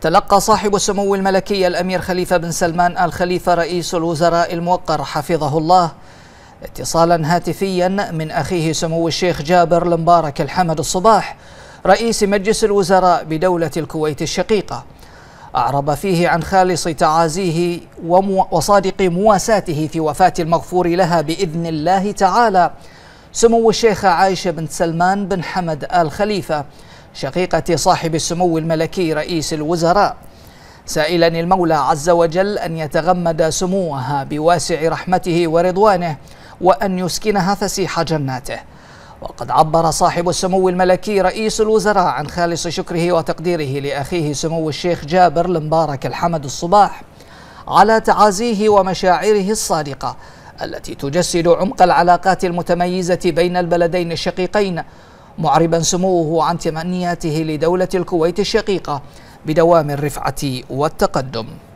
تلقى صاحب السمو الملكي الأمير خليفة بن سلمان آل خليفة رئيس الوزراء الموقر حفظه الله اتصالا هاتفيا من أخيه سمو الشيخ جابر المبارك الحمد الصباح رئيس مجلس الوزراء بدولة الكويت الشقيقة أعرب فيه عن خالص تعازيه وصادق مواساته في وفاة المغفور لها بإذن الله تعالى سمو الشيخة عائشة بنت سلمان بن حمد آل خليفة شقيقة صاحب السمو الملكي رئيس الوزراء سائلا المولى عز وجل أن يتغمد سموها بواسع رحمته ورضوانه وأن يسكنها فسيح جناته وقد عبر صاحب السمو الملكي رئيس الوزراء عن خالص شكره وتقديره لأخيه سمو الشيخ جابر المبارك الحمد الصباح على تعازيه ومشاعره الصادقة التي تجسد عمق العلاقات المتميزة بين البلدين الشقيقين معربا سموه عن تمنياته لدولة الكويت الشقيقة بدوام الرفعة والتقدم